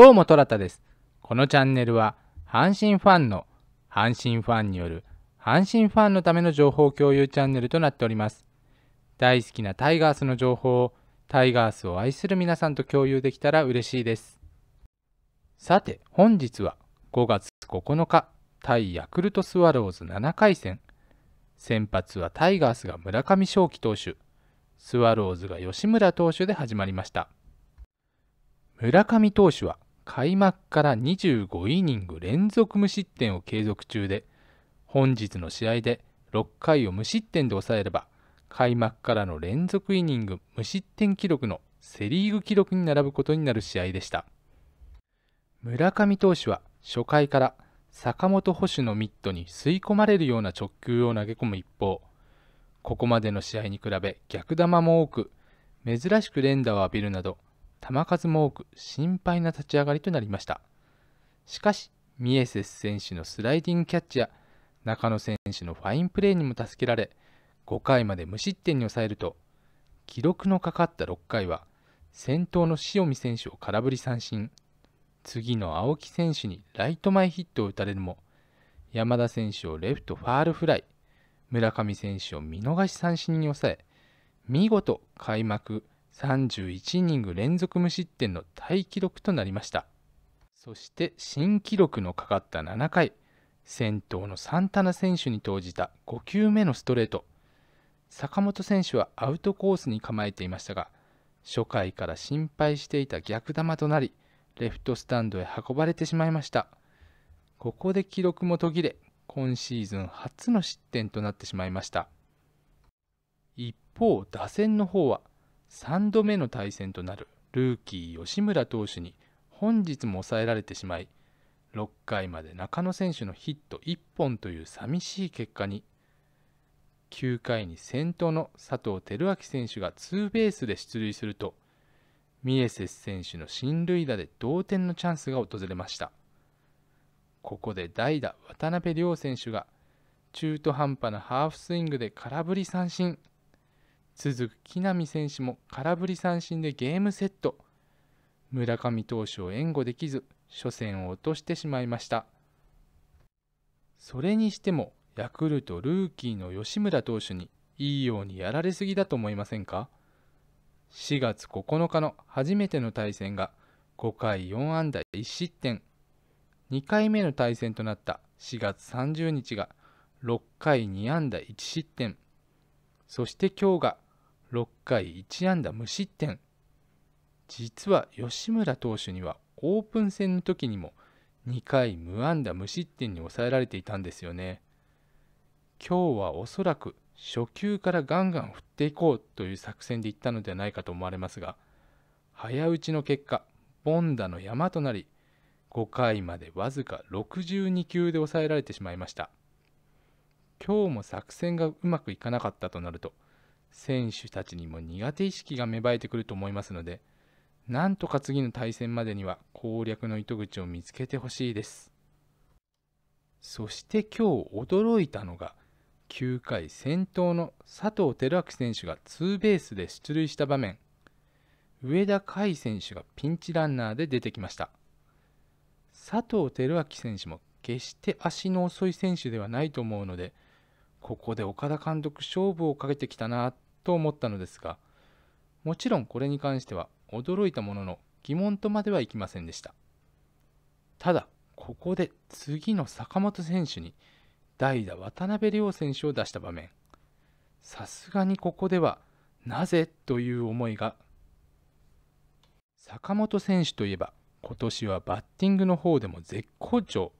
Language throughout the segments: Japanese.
どうもトラタです。このチャンネルは阪神ファンの阪神ファンによる阪神ファンのための情報共有チャンネルとなっております。大好きなタイガースの情報をタイガースを愛する皆さんと共有できたら嬉しいです。さて本日は5月9日対ヤクルトスワローズ7回戦先発はタイガースが村上正樹投手スワローズが吉村投手で始まりました村上投手は開幕から25イニング連続無失点を継続中で本日の試合で6回を無失点で抑えれば開幕からの連続イニング無失点記録のセ・リーグ記録に並ぶことになる試合でした村上投手は初回から坂本捕手のミットに吸い込まれるような直球を投げ込む一方ここまでの試合に比べ逆球も多く珍しく連打を浴びるなど球数も多く心配な立ち上がりとなりましたしかしミエセス選手のスライディングキャッチや中野選手のファインプレーにも助けられ5回まで無失点に抑えると記録のかかった6回は先頭の塩見選手を空振り三振次の青木選手にライト前ヒットを打たれるも山田選手をレフトファールフライ村上選手を見逃し三振に抑え見事開幕31イニング連続無失点のタイ記録となりましたそして新記録のかかった7回先頭のサンタナ選手に投じた5球目のストレート坂本選手はアウトコースに構えていましたが初回から心配していた逆球となりレフトスタンドへ運ばれてしまいましたここで記録も途切れ今シーズン初の失点となってしまいました一方打線の方は3度目の対戦となるルーキー吉村投手に本日も抑えられてしまい6回まで中野選手のヒット1本という寂しい結果に9回に先頭の佐藤輝明選手がツーベースで出塁するとミエセス選手の進塁打で同点のチャンスが訪れましたここで代打渡辺亮選手が中途半端なハーフスイングで空振り三振続く木浪選手も空振り三振でゲームセット村上投手を援護できず初戦を落としてしまいましたそれにしてもヤクルトルーキーの吉村投手にいいようにやられすぎだと思いませんか4月9日の初めての対戦が5回4安打1失点2回目の対戦となった4月30日が6回2安打1失点そして今日が6回1安打無失点実は吉村投手にはオープン戦の時にも2回無安打無失点に抑えられていたんですよね今日はおそらく初球からガンガン振っていこうという作戦でいったのではないかと思われますが早打ちの結果凡打の山となり5回までわずか62球で抑えられてしまいました今日も作戦がうまくいかなかったとなると選手たちにも苦手意識が芽生えてくると思いますので、なんとか次の対戦までには攻略の糸口を見つけてほしいです。そして今日驚いたのが、9回先頭の佐藤輝明選手がツーベースで出塁した場面、上田海選手がピンチランナーで出てきました。佐藤輝明選手も決して足の遅い選手ではないと思うので、ここで岡田監督勝負をかけてきたなと思ったのですがもちろんこれに関しては驚いたものの疑問とまではいきませんでしたただここで次の坂本選手に代打渡辺亮選手を出した場面さすがにここではなぜという思いが坂本選手といえば今年はバッティングの方でも絶好調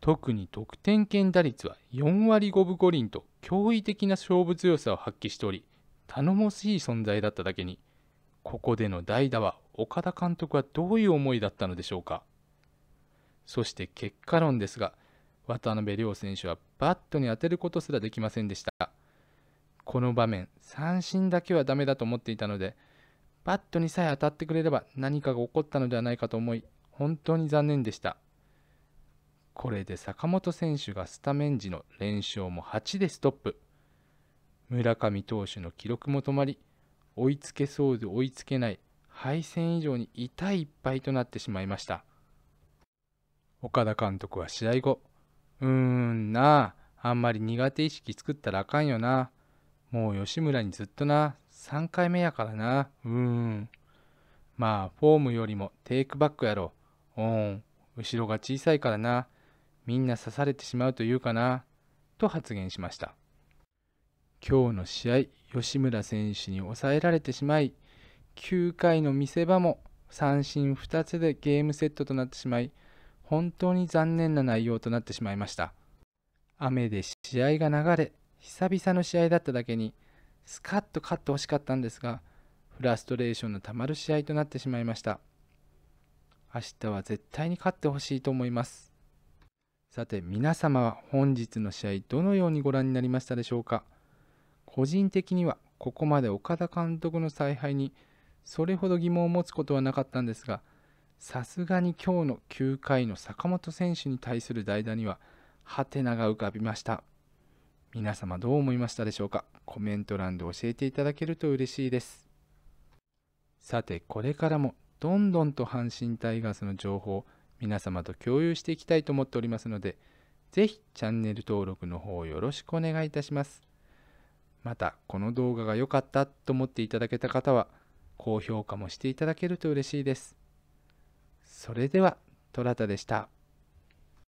特に得点圏打率は4割5分5厘と驚異的な勝負強さを発揮しており頼もしい存在だっただけにここでの代打は岡田監督はどういう思いだったのでしょうかそして結果論ですが渡辺亮選手はバットに当てることすらできませんでしたこの場面三振だけはダメだと思っていたのでバットにさえ当たってくれれば何かが起こったのではないかと思い本当に残念でしたこれで坂本選手がスタメン時の連勝も8でストップ村上投手の記録も止まり追いつけそうで追いつけない敗戦以上に痛いいっぱいとなってしまいました岡田監督は試合後うーんなああんまり苦手意識作ったらあかんよなもう吉村にずっとな3回目やからなうーんまあフォームよりもテイクバックやろうん後ろが小さいからなみんな刺されてしまうというかな、と発言しました。今日の試合、吉村選手に抑えられてしまい、9回の見せ場も三振2つでゲームセットとなってしまい、本当に残念な内容となってしまいました。雨で試合が流れ、久々の試合だっただけに、スカッと勝ってほしかったんですが、フラストレーションのたまる試合となってしまいました。明日は絶対に勝ってほしいと思います。さて皆様は本日の試合どのようにご覧になりましたでしょうか個人的にはここまで岡田監督の采配にそれほど疑問を持つことはなかったんですがさすがに今日の9回の坂本選手に対する代打にはハテナが浮かびました皆様どう思いましたでしょうかコメント欄で教えていただけると嬉しいですさてこれからもどんどんと阪神タイガースの情報皆様と共有していきたいと思っておりますので、ぜひチャンネル登録の方よろしくお願いいたします。また、この動画が良かったと思っていただけた方は、高評価もしていただけると嬉しいです。それでは、トラタでした。